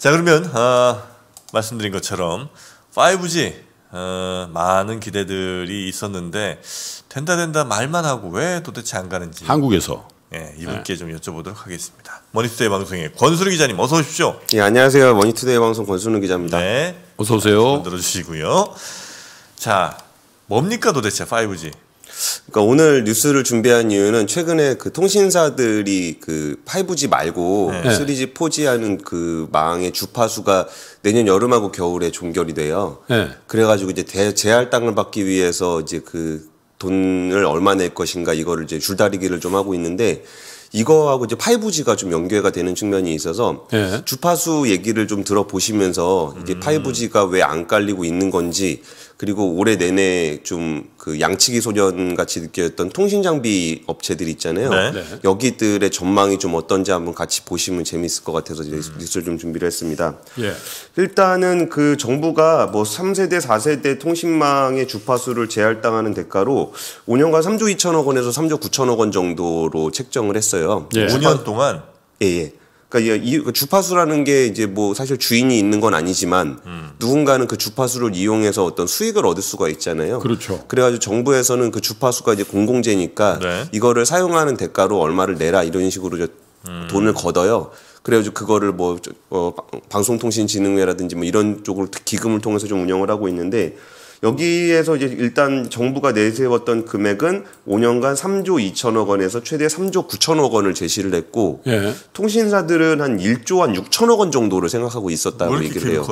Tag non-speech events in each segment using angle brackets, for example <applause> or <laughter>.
자 그러면 어, 말씀드린 것처럼 5G 어, 많은 기대들이 있었는데 된다 된다 말만 하고 왜 도대체 안 가는지 한국에서 예, 이분께 네. 좀 여쭤보도록 하겠습니다. 머니투데이 방송의 권수르 기자님 어서 오십시오. 예 안녕하세요 머니투데이 방송 권수르 기자입니다. 네 어서 오세요. 들어주시고요. 자 뭡니까 도대체 5G? 그러니까 오늘 뉴스를 준비한 이유는 최근에 그 통신사들이 그 5G 말고 네. 3G, 4G 하는 그 망의 주파수가 내년 여름하고 겨울에 종결이 돼요. 네. 그래가지고 이제 대, 재할 땅을 받기 위해서 이제 그 돈을 얼마 낼 것인가 이거를 이제 줄다리기를 좀 하고 있는데 이거하고 이제 5G가 좀 연계가 되는 측면이 있어서 네. 주파수 얘기를 좀 들어보시면서 이게 음. 5G가 왜 안 깔리고 있는 건지 그리고 올해 내내 좀 그 양치기 소년 같이 느꼈던 통신 장비 업체들 있잖아요. 네. 네. 여기들의 전망이 좀 어떤지 한번 같이 보시면 재미있을것 같아서 이제 음. 뉴스를좀 준비를 했습니다. 예. 일단은 그 정부가 뭐 3세대, 4세대 통신망의 주파수를 재할당하는 대가로 5년간 3조 2천억 원에서 3조 9천억 원 정도로 책정을 했어요. 예. 5년 동안 예, 예. 그러니까 이 그 주파수라는 게 이제 뭐 사실 주인이 있는 건 아니지만 음. 누군가는 그 주파수를 이용해서 어떤 수익을 얻을 수가 있잖아요. 그렇죠. 그래가지고 정부에서는 그 주파수가 이제 공공재니까 네. 이거를 사용하는 대가로 얼마를 내라 이런 식으로 음. 돈을 걷어요. 그래가지고 그거를 뭐 어, 방송통신진흥회라든지 뭐 이런 쪽으로 기금을 통해서 좀 운영을 하고 있는데 여기에서 이제 일단 정부가 내세웠던 금액은 5년간 3조 2천억 원에서 최대 3조 9천억 원을 제시를 했고 예. 통신사들은 한 1조 한 6천억 원 정도를 생각하고 있었다고 뭐 얘기를 해요.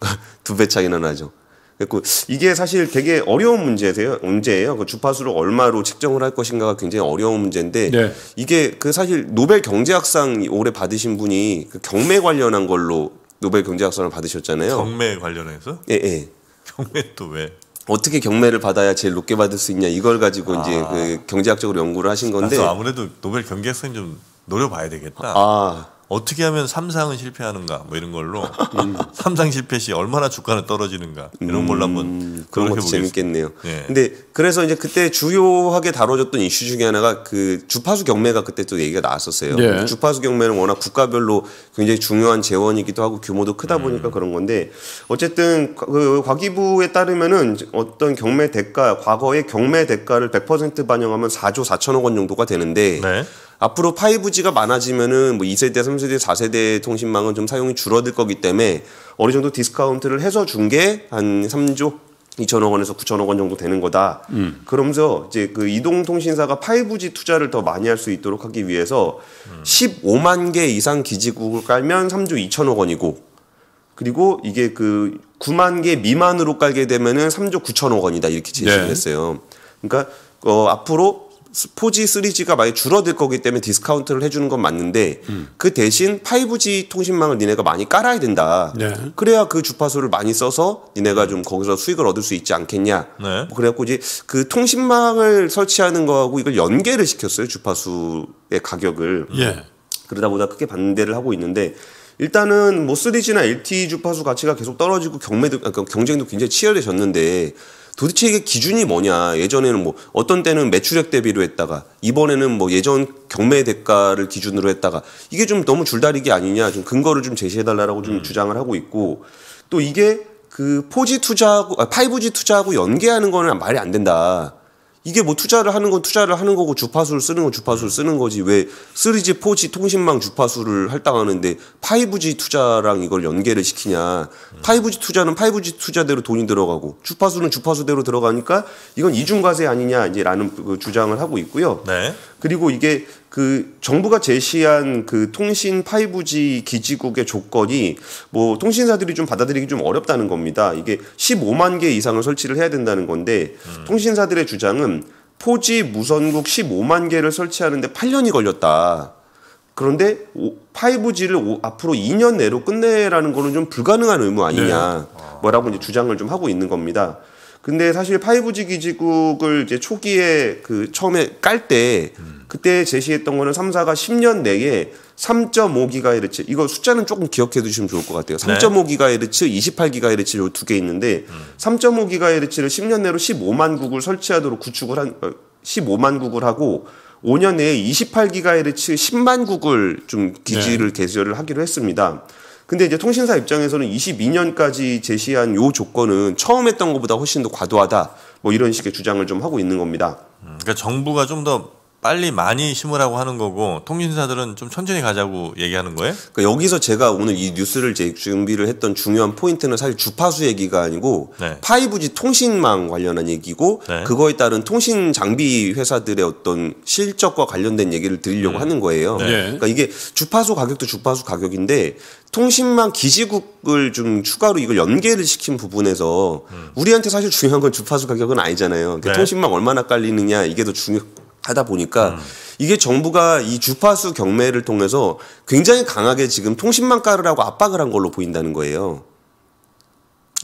<laughs> 두 배 차이나 나죠. 그리고 이게 사실 되게 어려운 문제세요. 문제예요. 그 주파수를 얼마로 측정을 할 것인가가 굉장히 어려운 문제인데 네. 이게 그 사실 노벨 경제학상 올해 받으신 분이 그 경매 관련한 걸로 노벨 경제학상을 받으셨잖아요. 경매 관련해서? 예, 예. 경매 또 왜? 어떻게 경매를 받아야 제일 높게 받을 수 있냐 이걸 가지고 아. 이제 그 경제학적으로 연구를 하신 건데 아, 그래서 아무래도 노벨 경제학생 좀 노려봐야 되겠다. 아 어떻게 하면 삼상은 실패하는가 뭐 이런 걸로 음. <laughs> 삼상 실패 시 얼마나 주가는 떨어지는가 이런 걸로 한번 음, 그런 것도 보겠습 재밌겠네요. 예. 근데 그래서 이제 그때 주요하게 다뤄졌던 이슈 중에 하나가 그 주파수 경매가 그때 또 얘기가 나왔었어요. 예. 주파수 경매는 워낙 국가별로 굉장히 중요한 재원이기도 하고 규모도 크다 음. 보니까 음. 그런 건데 어쨌든 그 과기부에 따르면은 어떤 경매 대가 과거의 경매 대가를 100% 반영하면 4조 4천억 원 정도가 되는데 네. 앞으로 5G가 많아지면은 뭐 2세대, 3세대, 4세대 통신망은 좀 사용이 줄어들 거기 때문에 어느 정도 디스카운트를 해서 준 게 한 3조 2천억 원에서 9천억 원 정도 되는 거다. 음. 그러면서 이제 그 이동 통신사가 5G 투자를 더 많이 할 수 있도록 하기 위해서 음. 15만 개 이상 기지국을 깔면 3조 2천억 원이고 그리고 이게 그 9만 개 미만으로 깔게 되면은 3조 9천억 원이다 이렇게 제시를 네. 했어요. 그러니까 어 앞으로 포지 3G가 많이 줄어들 거기 때문에 디스카운트를 해주는 건 맞는데 음. 그 대신 5G 통신망을 니네가 많이 깔아야 된다. 네. 그래야 그 주파수를 많이 써서 니네가 좀 거기서 수익을 얻을 수 있지 않겠냐. 네. 뭐 그래갖고 이제 그 통신망을 설치하는 거하고 이걸 연계를 시켰어요 주파수의 가격을. 예. 그러다 보다 크게 반대를 하고 있는데 일단은 뭐 3G나 LTE 주파수 가치가 계속 떨어지고 경매도 그러니까 경쟁도 굉장히 치열해졌는데. 도대체 이게 기준이 뭐냐. 예전에는 뭐 어떤 때는 매출액 대비로 했다가 이번에는 뭐 예전 경매 대가를 기준으로 했다가 이게 좀 너무 줄다리기 아니냐. 좀 근거를 좀 제시해달라고 좀 음. 주장을 하고 있고 또 이게 그 포지 투자하고, 아, 5G 투자하고 연계하는 거는 말이 안 된다. 이게 뭐 투자를 하는 건 투자를 하는 거고 주파수를 쓰는 건 주파수를 쓰는 거지 왜 3G, 4G 통신망 주파수를 할당하는데 5G 투자랑 이걸 연계를 시키냐. 5G 투자는 5G 투자대로 돈이 들어가고 주파수는 주파수대로 들어가니까 이건 이중과세 아니냐 이제라는 그 주장을 하고 있고요. 네. 그리고 이게 그 정부가 제시한 그 통신 5G 기지국의 조건이 뭐 통신사들이 좀 받아들이기 좀 어렵다는 겁니다. 이게 15만 개 이상을 설치를 해야 된다는 건데 음. 통신사들의 주장은 포지 무선국 15만 개를 설치하는데 8년이 걸렸다. 그런데 5G를 오, 앞으로 2년 내로 끝내라는 거는 좀 불가능한 의무 아니냐. 네. 아. 뭐라고 이제 주장을 좀 하고 있는 겁니다. 근데 사실 5G 기지국을 이제 초기에 그 처음에 깔 때 그때 제시했던 거는 3사가 10년 내에 3.5GHz 이거 숫자는 조금 기억해 두시면 좋을 것 같아요. 3.5GHz, 네. 28GHz 요두개 있는데 음. 3.5GHz를 10년 내로 15만 국을 설치하도록 구축을 한 15만 어, 국을 하고 5년 내에 28GHz 10만 국을 좀 기지를 네. 개설을 하기로 했습니다. 근데 이제 통신사 입장에서는 22년까지 제시한 요 조건은 처음 했던 것보다 훨씬 더 과도하다. 뭐 이런 식의 주장을 좀 하고 있는 겁니다. 음, 그러니까 정부가 좀더 빨리 많이 심으라고 하는 거고 통신사들은 좀 천천히 가자고 얘기하는 거예요? 그러니까 여기서 제가 오늘 이 뉴스를 제 준비를 했던 중요한 포인트는 사실 주파수 얘기가 아니고 네. 5G 통신망 관련한 얘기고 네. 그거에 따른 통신 장비 회사들의 어떤 실적과 관련된 얘기를 드리려고 네. 하는 거예요. 네. 그러니까 이게 주파수 가격도 주파수 가격인데 통신망 기지국을 좀 추가로 이걸 연계를 시킨 부분에서 음. 우리한테 사실 중요한 건 주파수 가격은 아니잖아요. 그러니까 네. 통신망 얼마나 깔리느냐 이게 더 중요 하다 보니까 음. 이게 정부가 이 주파수 경매를 통해서 굉장히 강하게 지금 통신망 가르라고 압박을 한 걸로 보인다는 거예요.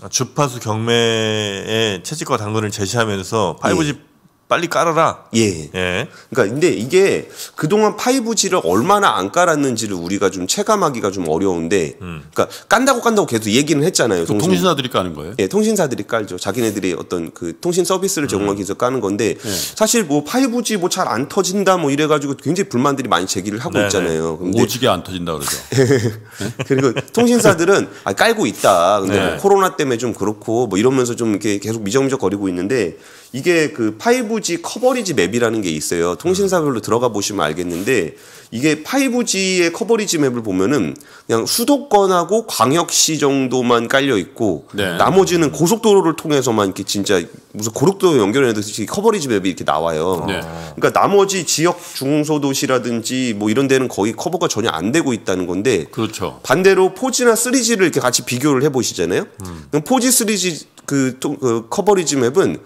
아, 주파수 경매에 채찍과 당근을 제시하면서 5G 예. 빨리 깔아라. 예. 예. 그러니까 근데 이게 그동안 5G를 얼마나 안 깔았는지를 우리가 좀 체감하기가 좀 어려운데 음. 그러니까 깐다고 깐다고 계속 얘기는 했잖아요. 통신. 사들이 까는 거예요? 예, 통신사들이 깔죠. 자기네들이 어떤 그 통신 서비스를 음. 제공하기 위해서 까는 건데 예. 사실 뭐 5G 뭐 잘 안 터진다 뭐 이래 가지고 굉장히 불만들이 많이 제기를 하고 네네. 네. 있잖아요. 근데 오지게 안 터진다 그러죠. <laughs> 그리고 통신사들은 아, 깔고 있다. 근데 네. 뭐 코로나 때문에 좀 그렇고 뭐 이러면서 좀 이렇게 계속 미적미적 거리고 있는데 이게 그 5G 커버리지 맵이라는 게 있어요. 통신사별로 들어가 보시면 알겠는데 이게 5G의 커버리지 맵을 보면은 그냥 수도권하고 광역시 정도만 깔려 있고 네. 나머지는 고속도로를 통해서만 이렇게 진짜 무슨 고속도로 연결해도 커버리지 맵이 이렇게 나와요. 네. 그러니까 나머지 지역 중소도시라든지 뭐 이런 데는 거의 커버가 전혀 안 되고 있다는 건데 그렇죠. 반대로 4G나 3G를 이렇게 같이 비교를 해 보시잖아요. 음. 그럼 4G, 3G 그, 그 커버리지 맵은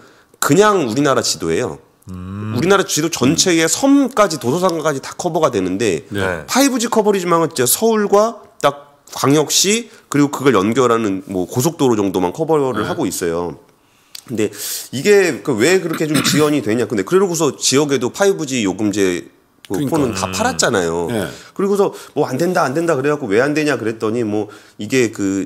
그냥 우리나라 지도예요. 음. 우리나라 지도 전체의 섬까지 도서상까지 다 커버가 되는데 네. 5G 커버리지만 진짜 서울과 딱 광역시 그리고 그걸 연결하는 뭐 고속도로 정도만 커버를 네. 하고 있어요. 근데 이게 그 왜 그렇게 좀 지연이 되냐. 근데 그러고서 지역에도 5G 요금제 그 그러니까. 폰은 다 음. 팔았잖아요. 네. 그리고서 뭐 안 된다 안 된다 그래갖고 왜 안 되냐 그랬더니 뭐 이게 그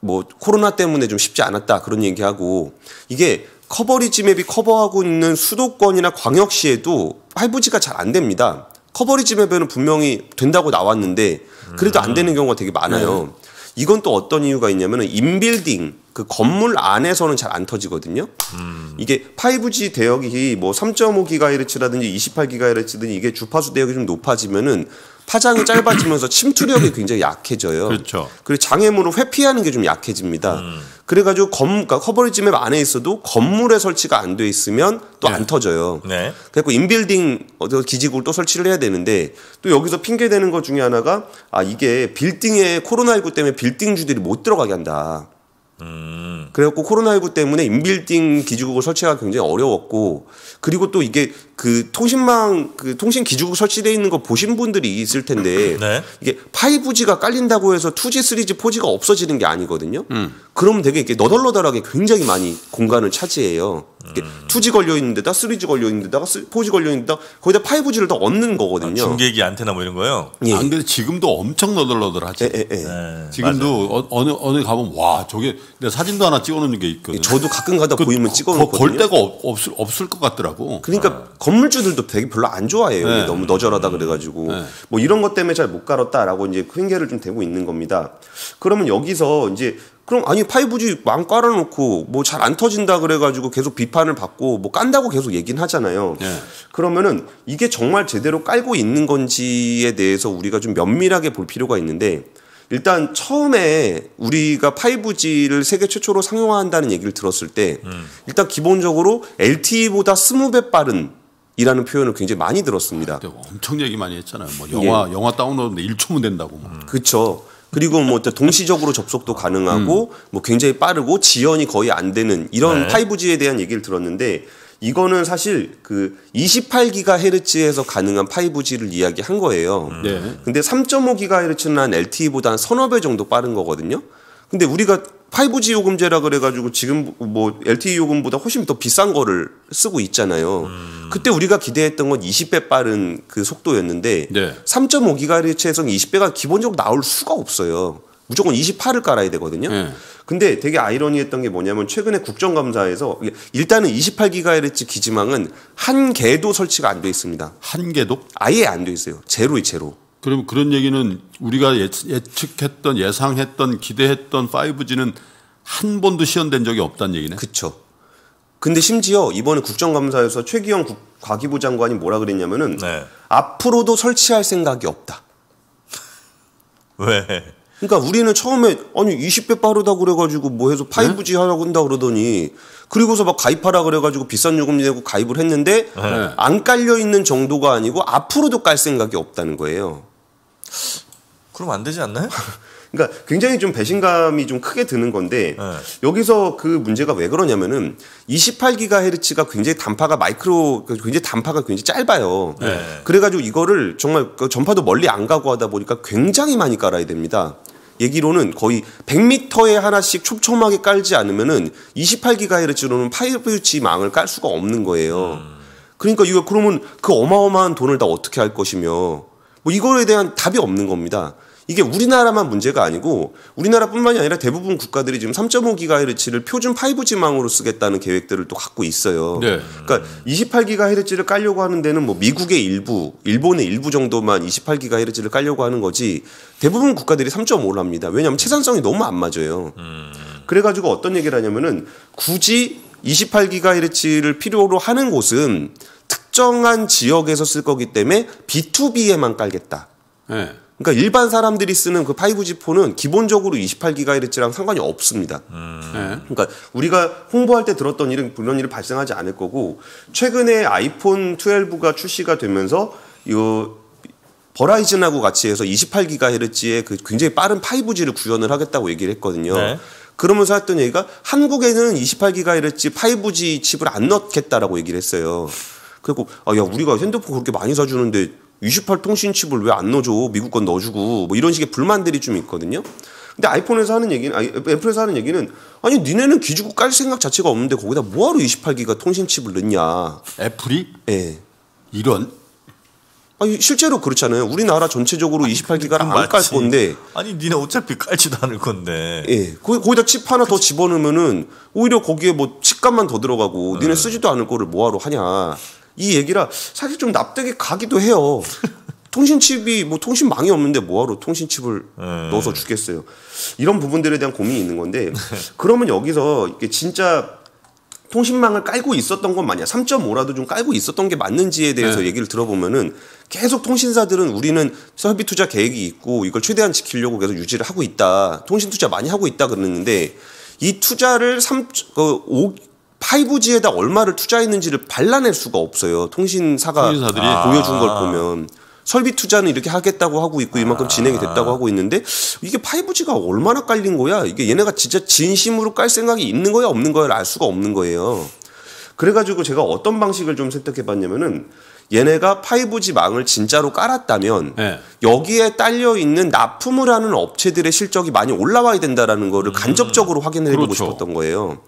뭐 코로나 때문에 좀 쉽지 않았다 그런 얘기하고 이게 커버리지 맵이 커버하고 있는 수도권이나 광역시에도 5G가 잘 안 됩니다. 커버리지 맵에는 분명히 된다고 나왔는데 그래도 안 되는 경우가 되게 많아요. 네. 이건 또 어떤 이유가 있냐면은 인빌딩 그 건물 안에서는 잘 안 터지거든요. 음. 이게 5G 대역이 뭐 3.5GHz라든지 28GHz든지 이게 주파수 대역이 좀 높아지면은 파장이 짧아지면서 침투력이 굉장히 약해져요. 그렇죠. 그리고 장애물을 회피하는 게 좀 약해집니다. 음. 그래가지고 검, 그러니까 커버리지 맵 안에 있어도 건물에 설치가 안 돼 있으면 또안 네. 터져요. 네. 그래서 인빌딩 기지국을 또 설치를 해야 되는데 또 여기서 핑계 대는 것 중에 하나가 아 이게 빌딩에 코로나19 때문에 빌딩주들이 못 들어가게 한다. 음. 그래갖고 코로나19 때문에 인빌딩 기지국을 설치하기 굉장히 어려웠고 그리고 또 이게 그 통신망 그 통신 기지국 설치되어 있는 거 보신 분들이 있을 텐데 <clears throat> 네. 이게 5G가 깔린다고 해서 2G, 3G, 4G가 없어지는 게 아니거든요. 음. 그러면 되게 이렇게 너덜너덜하게 굉장히 많이 공간을 차지해요. 이게 음. 2G 걸려 있는 데다 3G 걸려 있는 데다가 4G 걸려 있는 데다 거의다 5G를 더 얻는 거거든요. 아, 중계기 안테나 뭐 이런 거요. 예. 안그래 지금도 엄청 너덜너덜하지. 예, 예, 예. 네, 지금도 어, 느 어느 가면 와 저게 내 사진도 하나 찍어놓는 게 있거든. 요 예, 저도 가끔 가다 그, 보이면 찍어놓거든요. 걸 데가 없, 없을 없을 것 같더라고. 그러니까 아. 건물주들도 되게 별로 안 좋아해요. 네. 너무 너절하다 그래가지고 네. 뭐 이런 것 때문에 잘못 갈았다라고 이제 횡계를 그 좀 대고 있는 겁니다. 그러면 여기서 이제 그럼 아니 5G 망 깔아놓고 뭐 잘 안 터진다 그래가지고 계속 비판을 받고 뭐 깐다고 계속 얘기는 하잖아요. 네. 그러면은 이게 정말 제대로 깔고 있는 건지에 대해서 우리가 좀 면밀하게 볼 필요가 있는데 일단 처음에 우리가 5G를 세계 최초로 상용화한다는 얘기를 들었을 때 음. 일단 기본적으로 LTE보다 20배 빠른 이라는 표현을 굉장히 많이 들었습니다. 엄청 얘기 많이 했잖아요. 뭐 영화 예. 영화 다운로드 1초면 된다고. 뭐. 그렇죠. 그리고 뭐 동시적으로 접속도 가능하고 음. 뭐 굉장히 빠르고 지연이 거의 안 되는 이런 네. 5G에 대한 얘기를 들었는데 이거는 사실 그 28GHz에서 가능한 5G를 이야기한 거예요. 음. 네. 근데 3.5GHz는 한 LTE보다 한 서너 배 정도 빠른 거거든요. 근데 우리가 5G 요금제라 그래가지고 지금 뭐 LTE 요금보다 훨씬 더 비싼 거를 쓰고 있잖아요. 음. 그때 우리가 기대했던 건 20배 빠른 그 속도였는데 네. 3.5기가헤르츠에서 20배가 기본적으로 나올 수가 없어요. 무조건 28을 깔아야 되거든요. 네. 근데 되게 아이러니했던 게 뭐냐면 최근에 국정감사에서 일단은 28기가헤르츠 기지망은 한 개도 설치가 안 돼 있습니다. 한 개도? 아예 안 돼 있어요. 제로이 제로. 그럼 그런 얘기는 우리가 예, 예측했던 예상했던 기대했던 5G는 한 번도 시연된 적이 없다는 얘기네. 그렇죠. 근데 심지어 이번에 국정감사에서 최기영 국, 과기부 장관이 뭐라 그랬냐면은 네. 앞으로도 설치할 생각이 없다. <laughs> 왜? 그러니까 우리는 처음에 아니 20배 빠르다 그래가지고 뭐 해서 5G 네? 하라고 한다 그러더니 그리고서 막 가입하라 그래가지고 비싼 요금 내고 가입을 했는데 네. 안 깔려 있는 정도가 아니고 앞으로도 깔 생각이 없다는 거예요. 그럼 안 되지 않나요? <laughs> 그러니까 굉장히 좀 배신감이 좀 크게 드는 건데 네. 여기서 그 문제가 왜 그러냐면은 28기가헤르츠가 굉장히 단파가 마이크로 굉장히 단파가 굉장히 짧아요. 네. 그래가지고 이거를 정말 그 전파도 멀리 안 가고 하다 보니까 굉장히 많이 깔아야 됩니다. 얘기로는 거의 100m에 하나씩 촘촘하게 깔지 않으면은 28기가헤르츠로는 파이브유치 망을 깔 수가 없는 거예요. 음. 그러니까 이거 그러면 그 어마어마한 돈을 다 어떻게 할 것이며 뭐 이거에 대한 답이 없는 겁니다. 이게 우리나라만 문제가 아니고 우리나라뿐만이 아니라 대부분 국가들이 지금 3.5기가헤르츠를 표준 5G망으로 쓰겠다는 계획들을 또 갖고 있어요. 네. 그러니까 28기가헤르츠를 깔려고 하는 데는 뭐 미국의 일부, 일본의 일부 정도만 28기가헤르츠를 깔려고 하는 거지 대부분 국가들이 3.5를 합니다. 왜냐하면 채산성이 너무 안 맞아요. 음. 그래가지고 어떤 얘기를 하냐면은 굳이 28기가헤르츠를 필요로 하는 곳은 특정한 지역에서 쓸 거기 때문에 B2B에만 깔겠다. 네. 그러니까 일반 사람들이 쓰는 그 5G 폰은 기본적으로 28GHz랑 상관이 없습니다. 음. 네. 그러니까 우리가 홍보할 때 들었던 일은 그런 일은 발생하지 않을 거고 최근에 아이폰 12가 출시가 되면서 요 버라이즌하고 같이 해서 28GHz의 그 굉장히 빠른 5G를 구현을 하겠다고 얘기를 했거든요. 네. 그러면서 했던 얘기가 한국에는 28GHz 5G 칩을 안 넣겠다라고 얘기를 했어요. 그리고아야 우리가 핸드폰 그렇게 많이 사주는데 28 통신칩을 왜 안 넣어줘 미국 건 넣어주고 뭐 이런 식의 불만들이 좀 있거든요. 근데 아이폰에서 하는 얘기는 아니, 애플에서 하는 얘기는 아니 니네는 기지고깔 생각 자체가 없는데 거기다 뭐하러 28기가 통신칩을 넣냐? 애플이? 예. 네. 이런. 아니 실제로 그렇잖아요. 우리나라 전체적으로 28기가를 안 깔 건데. 아니 니네 어차피 깔지도 않을 건데. 예. 거기, 거기다 칩 하나 그치. 더 집어넣으면은 오히려 거기에 뭐 칩값만 더 들어가고 네. 니네 쓰지도 않을 거를 뭐하러 하냐. 이 얘기라 사실 좀 납득이 가기도 해요. <laughs> 통신칩이 뭐 통신망이 없는데 뭐하러 통신칩을 네. 넣어서 주겠어요. 이런 부분들에 대한 고민이 있는 건데 네. 그러면 여기서 이게 진짜 통신망을 깔고 있었던 건 맞냐? 3.5라도 좀 깔고 있었던 게 맞는지에 대해서 네. 얘기를 들어보면은 계속 통신사들은 우리는 설비 투자 계획이 있고 이걸 최대한 지키려고 계속 유지를 하고 있다. 통신 투자 많이 하고 있다 그랬는데이 투자를 3, 그 5, 5G에다 얼마를 투자했는지를 발라낼 수가 없어요. 통신사가 통신사들이 보여준 아. 걸 아. 보면 설비 투자는 이렇게 하겠다고 하고 있고 이만큼 아. 진행이 됐다고 하고 있는데 이게 5G가 얼마나 깔린 거야? 이게 얘네가 진짜 진심으로 깔 생각이 있는 거야 없는 거야를 알 수가 없는 거예요. 그래가지고 제가 어떤 방식을 좀 선택해봤냐면은 얘네가 5G 망을 진짜로 깔았다면 네. 여기에 딸려 있는 납품을 하는 업체들의 실적이 많이 올라와야 된다라는 거를 음. 간접적으로 음. 확인을 해보고 그렇죠. 싶었던 거예요.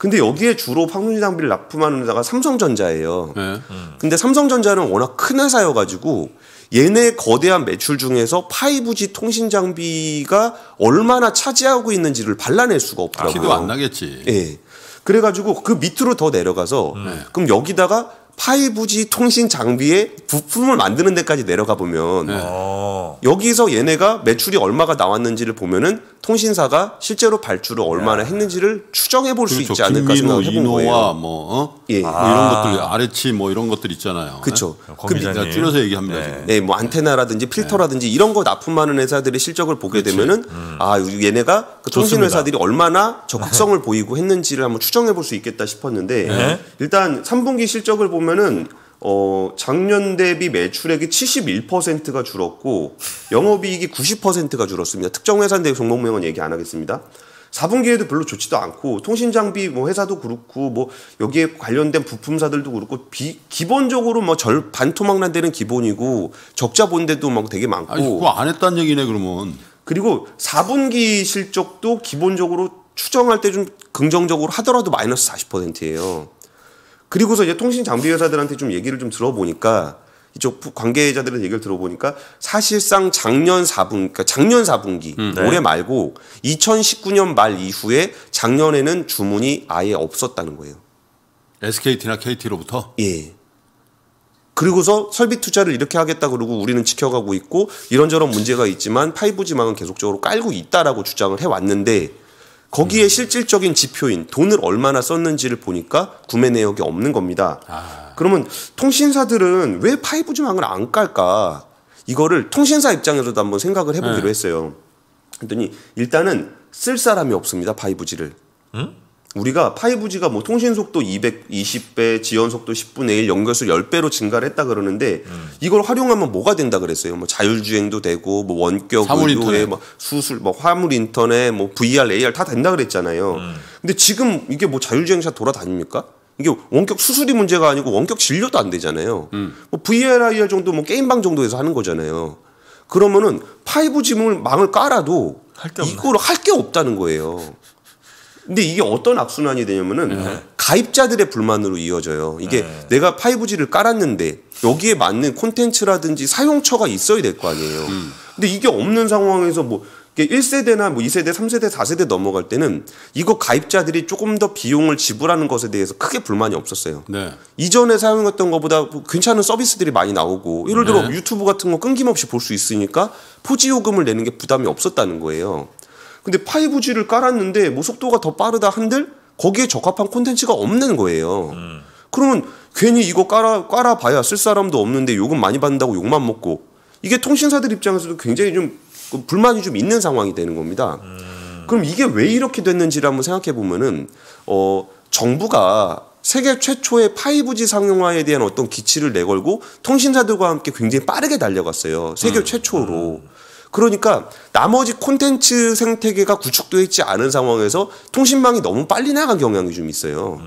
근데 여기에 주로 항문이 장비를 납품하는 회사가 삼성전자예요. 네. 음. 근데 삼성전자는 워낙 큰 회사여가지고 얘네 거대한 매출 중에서 5G 통신 장비가 얼마나 차지하고 있는지를 발라낼 수가 없더라고요. 아, 도안 나겠지. 예. 네. 그래가지고 그 밑으로 더 내려가서 네. 그럼 여기다가 5G 통신 장비의 부품을 만드는 데까지 내려가 보면 네. 어. 여기서 얘네가 매출이 얼마가 나왔는지를 보면은 통신사가 실제로 발주를 얼마나 했는지를 추정해 볼수 그렇죠. 있지 않을까 생각해 본 거예요. 뭐, 어? 예. 뭐 아. 뭐 이런 것들 아래치 뭐 이런 것들 있잖아요. 그렇죠. 그 밑에 줄여서 얘기합니다. 네. 네. 뭐 안테나라든지 네. 필터라든지 네. 이런 거 납품하는 회사들의 실적을 보게 그치. 되면은 음. 아 얘네가 그 통신 회사들이 얼마나 적극성을 보이고 했는지를 한번 추정해 볼 수 있겠다 싶었는데 네. 일단 3분기 실적을 보면 보면은 어, 작년 대비 매출액이 71%가 줄었고 영업이익이 90%가 줄었습니다. 특정 회사인데 종목명은 얘기 안 하겠습니다. 4분기에도 별로 좋지도 않고 통신 장비 뭐 회사도 그렇고 뭐 여기에 관련된 부품사들도 그렇고 비, 기본적으로 뭐 절 반토막난 데는 기본이고 적자 본 데도 막 되게 많고 아니, 그거 안 했단 얘기네 그러면 그리고 4분기 실적도 기본적으로 추정할 때 좀 긍정적으로 하더라도 마이너스 40%예요. 그리고서 이제 통신 장비 회사들한테 좀 얘기를 좀 들어보니까 이쪽 관계자들의 얘기를 들어보니까 사실상 작년 4분, 그러니까 작년 4분기 음, 네. 올해 말고 2019년 말 이후에 작년에는 주문이 아예 없었다는 거예요. SKT나 KT로부터? 예. 그리고서 설비 투자를 이렇게 하겠다 그러고 우리는 지켜가고 있고 이런저런 문제가 있지만 5G망은 계속적으로 깔고 있다라고 주장을 해왔는데 거기에 음. 실질적인 지표인 돈을 얼마나 썼는지를 보니까 구매 내역이 없는 겁니다. 아. 그러면 통신사들은 왜 5G망을 안 깔까? 이거를 통신사 입장에서도 한번 생각을 해보기로 네. 했어요. 그랬더니 일단은 쓸 사람이 없습니다. 5G를. 음? 우리가 5G가 뭐 통신 속도 220배, 지연 속도 10분의 1, 연결수 10배로 증가를 했다 그러는데 음. 이걸 활용하면 뭐가 된다 그랬어요. 뭐 자율주행도 되고 뭐 원격 의료에 뭐 수술 뭐 화물 인터넷 뭐 VR, AR 다 된다 그랬잖아요. 음. 근데 지금 이게 뭐 자율주행차 돌아다닙니까? 이게 원격 수술이 문제가 아니고 원격 진료도 안 되잖아요. 음. 뭐 VR, AR 정도 뭐 게임방 정도에서 하는 거잖아요. 그러면은 5G 망을 깔아도 이걸 할게 없다는 거예요. 근데 이게 어떤 악순환이 되냐면은 네. 가입자들의 불만으로 이어져요. 이게 네. 내가 5G를 깔았는데 여기에 맞는 콘텐츠라든지 사용처가 있어야 될 거 아니에요. 음. 근데 이게 없는 상황에서 뭐 1세대나 뭐 2세대, 3세대, 4세대 넘어갈 때는 이거 가입자들이 조금 더 비용을 지불하는 것에 대해서 크게 불만이 없었어요. 네. 이전에 사용했던 것보다 괜찮은 서비스들이 많이 나오고 예를 들어 네. 유튜브 같은 거 끊김없이 볼 수 있으니까 포지 요금을 내는 게 부담이 없었다는 거예요. 근데 5G를 깔았는데 뭐 속도가 더 빠르다 한들 거기에 적합한 콘텐츠가 없는 거예요. 음. 그러면 괜히 이거 깔아 깔아 봐야 쓸 사람도 없는데 요금 많이 받는다고 욕만 먹고 이게 통신사들 입장에서도 굉장히 좀 불만이 좀 있는 상황이 되는 겁니다. 음. 그럼 이게 왜 이렇게 됐는지를 한번 생각해 보면은 어 정부가 세계 최초의 5G 상용화에 대한 어떤 기치를 내걸고 통신사들과 함께 굉장히 빠르게 달려갔어요. 세계 음. 최초로. 음. 그러니까 나머지 콘텐츠 생태계가 구축되어 있지 않은 상황에서 통신망이 너무 빨리 나간 경향이 좀 있어요.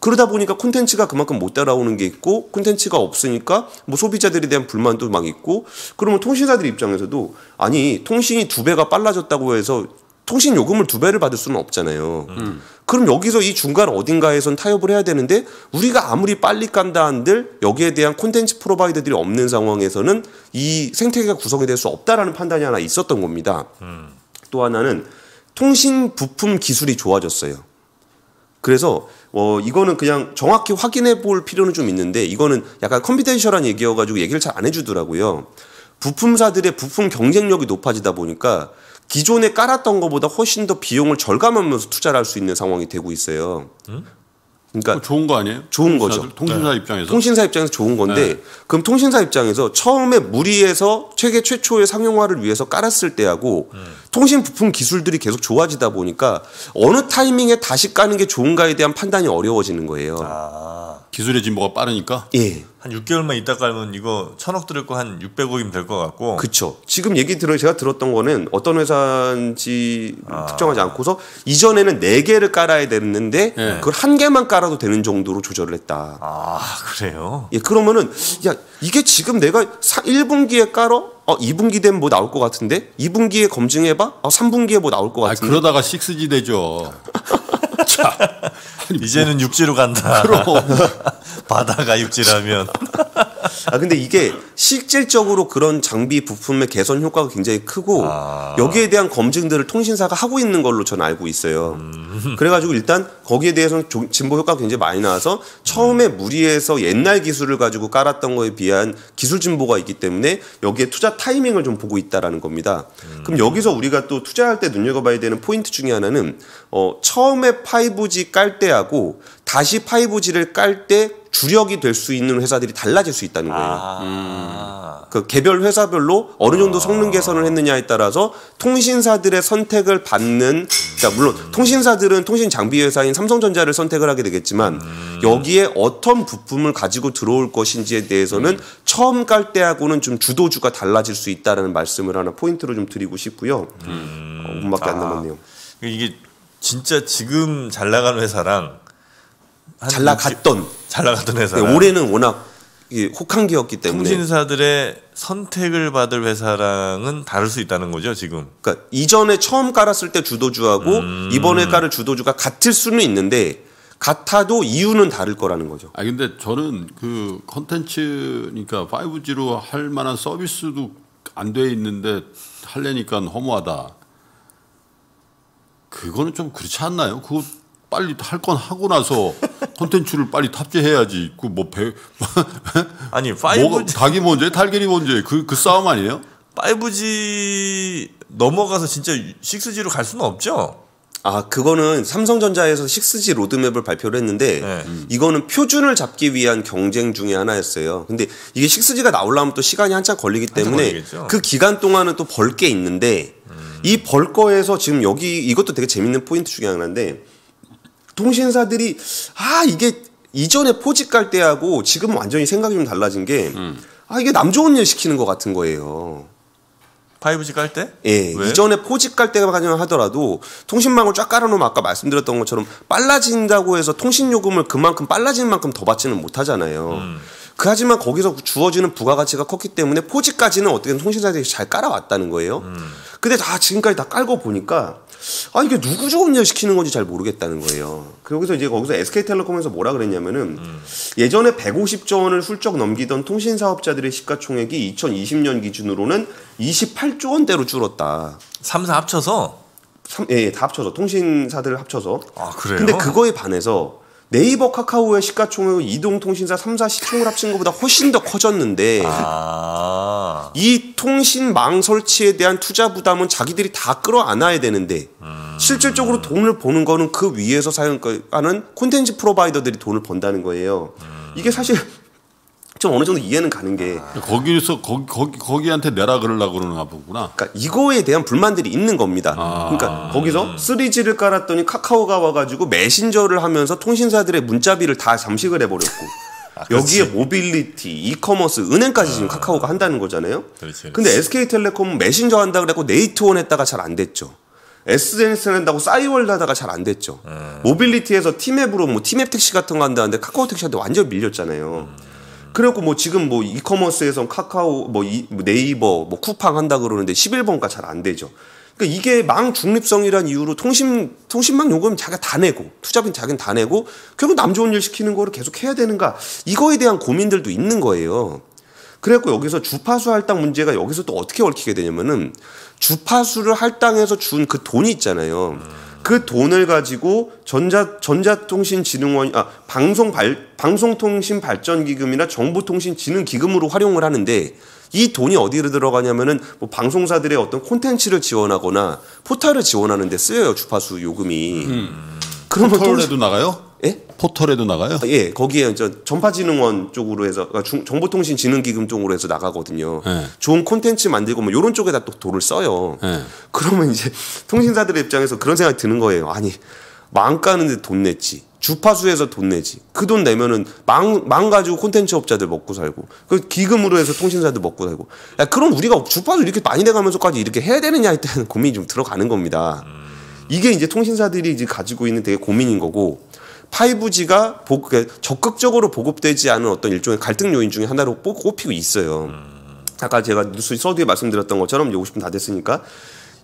그러다 보니까 콘텐츠가 그만큼 못 따라오는 게 있고 콘텐츠가 없으니까 뭐 소비자들에 대한 불만도 막 있고 그러면 통신사들 입장에서도 아니 통신이 두 배가 빨라졌다고 해서 통신 요금을 두 배를 받을 수는 없잖아요. 음. 그럼 여기서 이 중간 어딘가에선 타협을 해야 되는데 우리가 아무리 빨리 간다 한들 여기에 대한 콘텐츠 프로바이더들이 없는 상황에서는 이 생태계가 구성이 될 수 없다라는 판단이 하나 있었던 겁니다. 음. 또 하나는 통신 부품 기술이 좋아졌어요. 그래서 어 이거는 그냥 정확히 확인해 볼 필요는 좀 있는데 이거는 약간 컴피텐셜한 얘기여가지고 얘기를 잘 안 해주더라고요. 부품사들의 부품 경쟁력이 높아지다 보니까 기존에 깔았던 것보다 훨씬 더 비용을 절감하면서 투자를 할 수 있는 상황이 되고 있어요. 그러니까 좋은 거 아니에요? 좋은 거죠. 통신사 네. 입장에서 통신사 입장에서 좋은 건데 네. 그럼 통신사 입장에서 처음에 무리해서 세계 최초의 상용화를 위해서 깔았을 때하고 네. 통신 부품 기술들이 계속 좋아지다 보니까 어느 타이밍에 다시 까는 게 좋은가에 대한 판단이 어려워지는 거예요. 아. 기술의 진보가 빠르니까. 예. 한 6개월만 있다 깔면 이거 천억 들을 거 한 600억이면 될것 같고. 그렇죠. 지금 얘기 들어 제가 들었던 거는 어떤 회사인지 아. 특정하지 않고서 이전에는 4개를 깔아야 되는데 예. 그걸 한 개만 깔아도 되는 정도로 조절을 했다. 아, 그래요? 예, 그러면은 야, 이게 지금 내가 1분기에 깔어? 어, 2분기 되면 뭐 나올 것 같은데? 2분기에 검증해 봐? 어, 3분기에 뭐 나올 것 같은데? 아, 그러다가 6G 되죠. <laughs> <laughs> 자, 이제는 육지로 간다. 그럼 <laughs> 바다가 육지라면 아 근데 이게 실질적으로 그런 장비 부품의 개선 효과가 굉장히 크고 아. 여기에 대한 검증들을 통신사가 하고 있는 걸로 저는 알고 있어요. 음. 그래가지고 일단 거기에 대해서는 진보 효과가 굉장히 많이 나와서 처음에 음. 무리해서 옛날 기술을 가지고 깔았던 거에 비한 기술 진보가 있기 때문에 여기에 투자 타이밍을 좀 보고 있다라는 겁니다. 음. 그럼 여기서 우리가 또 투자할 때 눈여겨봐야 되는 포인트 중에 하나는 어, 처음에 5G 깔 때하고 다시 5G를 깔 때 주력이 될 수 있는 회사들이 달라질 수 있다는 거예요. 아. 음. 그 개별 회사별로 어느 정도 성능 개선을 했느냐에 따라서 통신사들의 선택을 받는, 그러니까 물론 통신사들은 통신 장비 회사인 삼성전자를 선택을 하게 되겠지만 여기에 어떤 부품을 가지고 들어올 것인지에 대해서는 처음 깔 때하고는 좀 주도주가 달라질 수있다는 말씀을 하나 포인트로 좀 드리고 싶고요. 음. 어, 밖에안 아. 남았네요. 이게 진짜 지금 잘 나가는 회사랑 잘 나갔던 잘 나갔던 회사. 네, 올해는 워낙 혹한기였기 때문에 통신사들의 선택을 받을 회사랑은 다를 수 있다는 거죠 지금. 그러니까 이전에 처음 깔았을 때 주도주하고 음. 이번에 깔을 주도주가 같을 수는 있는데 같아도 이유는 다를 거라는 거죠. 아 근데 저는 그 컨텐츠니까 5G로 할 만한 서비스도 안 돼 있는데 할래니까 허무하다. 그거는 좀 그렇지 않나요? 그 빨리 할 건 하고 나서 콘텐츠를 빨리 탑재해야지. 그 뭐 배... <laughs> 아니 5G 닭이 뭔지 달걀이 뭔지 그그 싸움 아니에요? 5G 넘어가서 진짜 6G로 갈 수는 없죠. 아 그거는 삼성전자에서 6G 로드맵을 발표를 했는데 네. 음. 이거는 표준을 잡기 위한 경쟁 중의 하나였어요. 근데 이게 6G가 나올라면또 시간이 한참 걸리기 때문에 한참 그 기간 동안은 또 벌 게 있는데 음. 이벌 거에서 지금 여기 이것도 되게 재밌는 포인트 중에 하나인데 통신사들이 아 이게 이전에 포직 갈 때하고 지금 완전히 생각이 좀 달라진 게 음. 아, 이게 남 좋은 일 시키는 것 같은 거예요. 5G 깔 때? 예. 왜? 이전에 포직 깔 때만 하더라도 통신망을 쫙 깔아놓으면 아까 말씀드렸던 것처럼 빨라진다고 해서 통신요금을 그만큼 빨라진 만큼 더 받지는 못하잖아요. 음. 그 하지만 거기서 주어지는 부가가치가 컸기 때문에 포지까지는 어떻게든 통신사들이 잘 깔아왔다는 거예요. 음. 근데 다 지금까지 다 깔고 보니까 아 이게 누구 좋은 시키는 건지 잘 모르겠다는 거예요. 그래서 이제 거기서 SK텔레콤에서 뭐라 그랬냐면은 음. 예전에 150조 원을 훌쩍 넘기던 통신 사업자들의 시가총액이 2020년 기준으로는 28조 원대로 줄었다. 3사 합쳐서 3, 예, 예, 다 합쳐서 통신사들을 합쳐서. 아, 그래요? 근데 그거에 반해서 네이버 카카오의 시가총액은 이동통신사 3사 시총을 합친 것보다 훨씬 더 커졌는데 아~ 이 통신망 설치에 대한 투자 부담은 자기들이 다 끌어안아야 되는데 음. 실질적으로 돈을 버는 거는 그 위에서 사용하는 콘텐츠 프로바이더들이 돈을 번다는 거예요. 음. 이게 사실 좀 어느 정도 이해는 가는 게 거기서 거기, 거기 거기한테 내라 그러려고 그러는가 보구나. 그러니까 이거에 대한 불만들이 있는 겁니다. 아, 그러니까 거기서 3G를 깔았더니 카카오가 와가지고 메신저를 하면서 통신사들의 문자비를 다 잠식을 해버렸고. 아, 여기에 모빌리티, 이커머스, 은행까지 아, 지금 카카오가 한다는 거잖아요. 그렇지, 그렇지. 근데 s k 텔레콤 메신저 한다 그랬고 네이트온 했다가 잘 안 됐죠. SNS 한다고 싸이월드 하다가 잘 안 됐죠. 음. 모빌리티에서 티맵으로 뭐 티맵 택시 같은 거 한다는데 카카오 택시한테 완전 밀렸잖아요. 음. 그래갖고 뭐 지금 뭐 이커머스에선 카카오 뭐 이, 네이버 뭐 쿠팡 한다 그러는데 11번가 잘 안 되죠. 그러니까 이게 망 중립성이란 이유로 통신 통신망 요금 자기가 다 내고 투자금 자기는 다 내고 결국 남 좋은 일 시키는 거를 계속 해야 되는가 이거에 대한 고민들도 있는 거예요. 그래갖고 여기서 주파수 할당 문제가 여기서 또 어떻게 얽히게 되냐면은 주파수를 할당해서 준 그 돈이 있잖아요. 그 돈을 가지고 전자 전자통신진흥원 아 방송 발 방송통신발전기금이나 정보통신진흥기금으로 활용을 하는데 이 돈이 어디로 들어가냐면은 뭐 방송사들의 어떤 콘텐츠를 지원하거나 포털을 지원하는 데 쓰여요 주파수 요금이. 음. 포털에도 나가요? 예? 포털에도 나가요? 아, 예, 거기에 이 전파진흥원 쪽으로 해서 그러니까 아, 정보통신진흥기금 쪽으로 해서 나가거든요. 예. 좋은 콘텐츠 만들고 뭐 이런 쪽에다 또 돈을 써요. 예. 그러면 이제 통신사들의 입장에서 그런 생각이 드는 거예요. 아니 망가는데돈 냈지. 주파수에서 돈 내지. 그 돈 내면은 망, 망 가지고 콘텐츠 업자들 먹고 살고, 그 기금으로 해서 통신사들 먹고 살고. 야, 그럼 우리가 주파수 이렇게 많이 내가면서까지 이렇게 해야 되느냐에 대한 고민이 좀 들어가는 겁니다. 이게 이제 통신사들이 이제 가지고 있는 되게 고민인 거고, 5G가 보, 그 적극적으로 보급되지 않은 어떤 일종의 갈등 요인 중에 하나로 꼽히고 있어요. 아까 제가 뉴스 서두에 말씀드렸던 것처럼 요거 싶으면 다 됐으니까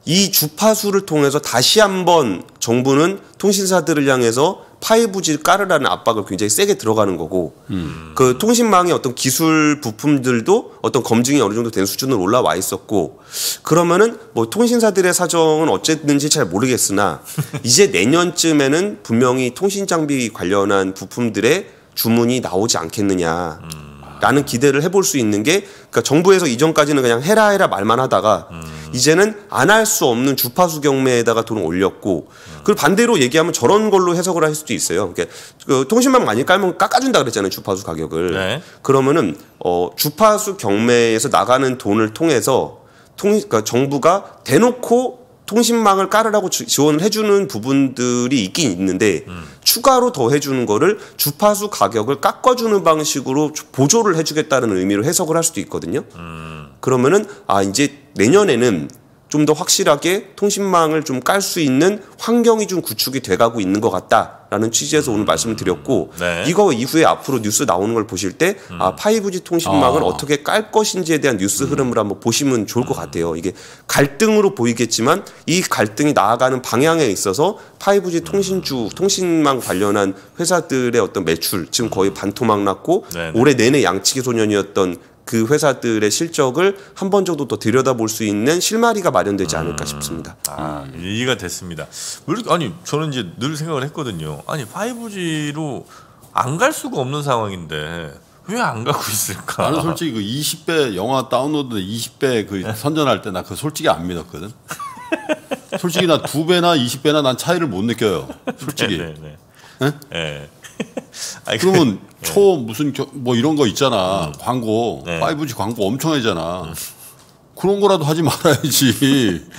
이 주파수를 통해서 다시 한번 정부는 통신사들을 향해서 5G 깔으라는 압박을 굉장히 세게 들어가는 거고 음. 그 통신망의 어떤 기술 부품들도 어떤 검증이 어느 정도 된 수준으로 올라와 있었고 그러면은 뭐 통신사들의 사정은 어쨌는지 잘 모르겠으나 <laughs> 이제 내년쯤에는 분명히 통신 장비 관련한 부품들의 주문이 나오지 않겠느냐. 음. 라는 기대를 해볼 수 있는 게 그러니까 정부에서 이전까지는 그냥 해라 해라 말만 하다가 음. 이제는 안 할 수 없는 주파수 경매에다가 돈을 올렸고 음. 그리고 반대로 얘기하면 저런 걸로 해석을 할 수도 있어요. 그러니까 그 통신망 많이 깔면 깎아준다 그랬잖아요. 주파수 가격을. 네. 그러면은 어, 주파수 경매에서 나가는 돈을 통해서 통, 그러니까 정부가 대놓고 통신망을 깔으라고 지원을 해주는 부분들이 있긴 있는데 음. 추가로 더 해주는 거를 주파수 가격을 깎아주는 방식으로 보조를 해주겠다는 의미로 해석을 할 수도 있거든요. 음. 그러면은 아 이제 내년에는 좀더 확실하게 통신망을 좀 깔 수 있는 환경이 좀 구축이 돼가고 있는 것 같다라는 취지에서 오늘 말씀을 드렸고 네. 이거 이후에 앞으로 뉴스 나오는 걸 보실 때 아, 음. 아, 5G 통신망을 아. 어떻게 깔 것인지에 대한 뉴스 음. 흐름을 한번 보시면 좋을 것 음. 같아요. 이게 갈등으로 보이겠지만 이 갈등이 나아가는 방향에 있어서 5G 음. 통신주 통신망 관련한 회사들의 어떤 매출 지금 거의 반토막 났고 네네. 네. 올해 내내 양치기 소년이었던 그 회사들의 실적을 한 번 정도 더 들여다볼 수 있는 실마리가 마련되지 않을까 음. 싶습니다. 아, 이해가 됐습니다. 아니 저는 이제 늘 생각을 했거든요. 아니 5G로 안 갈 수가 없는 상황인데 왜안 갖고 있을까? 나는 솔직히 그 20배 영화 다운로드 20배 그 네. 선전할 때나그 솔직히 안 믿었거든. 솔직히 나두 배나 20배나 난 차이를 못 느껴요. 솔직히. 네, 네, 네. 네? <laughs> 아니, 그러면 네. 초 무슨 겨, 뭐 이런 거 있잖아 음. 광고 네. 5G 광고 엄청 하잖아 음. 그런 거라도 하지 말아야지. <laughs>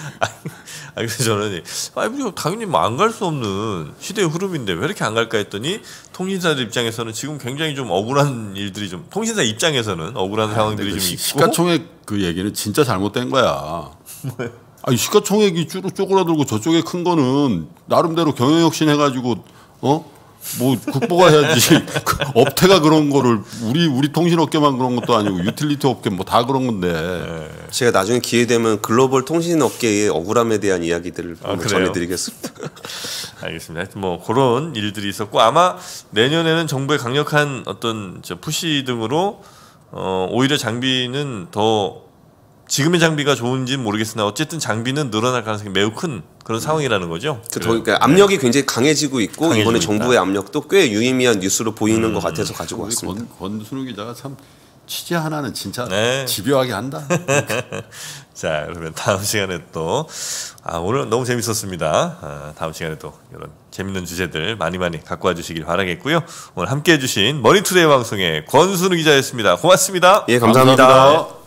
아니 그래서 저는 5G가 당연히 뭐 안 갈 수 없는 시대의 흐름인데 왜 이렇게 안 갈까 했더니 통신사들 입장에서는 지금 굉장히 좀 억울한 일들이 좀 통신사 입장에서는 억울한 아, 상황들이 좀 시, 있고 시가총액 그 얘기는 진짜 잘못된 거야. 아니 시가총액이 쭈르 쪼그라들고 저쪽에 큰 거는 나름대로 경영혁신 해가지고 어뭐 국보가 해야지 <laughs> 그 업태가 그런 거를 우리 우리 통신 업계만 그런 것도 아니고 유틸리티 업계 뭐 다 그런 건데 네. 제가 나중에 기회 되면 글로벌 통신 업계의 억울함에 대한 이야기들을 아, 전해드리겠습니다. <laughs> 알겠습니다. 뭐 그런 일들이 있었고 아마 내년에는 정부의 강력한 어떤 저 푸시 등으로 어, 오히려 장비는 더 지금의 장비가 좋은지는 모르겠으나 어쨌든 장비는 늘어날 가능성이 매우 큰 그런 음. 상황이라는 거죠. 그 그러니까 압력이 네. 굉장히 강해지고 있고 강해지고 이번에 정부의 압력도 꽤 유의미한 뉴스로 보이는 음. 것 같아서 가지고 왔습니다. 권순우 기자가 참 취재 하나는 진짜 네. 집요하게 한다. <laughs> 자 그러면 다음 시간에 또 아, 오늘 너무 재밌었습니다. 아, 다음 시간에 또 이런 재밌는 주제들 많이 많이 갖고 와주시길 바라겠고요. 오늘 함께해주신 머니투데이 방송의 권순우 기자였습니다. 고맙습니다. 예 감사합니다. 감사합니다.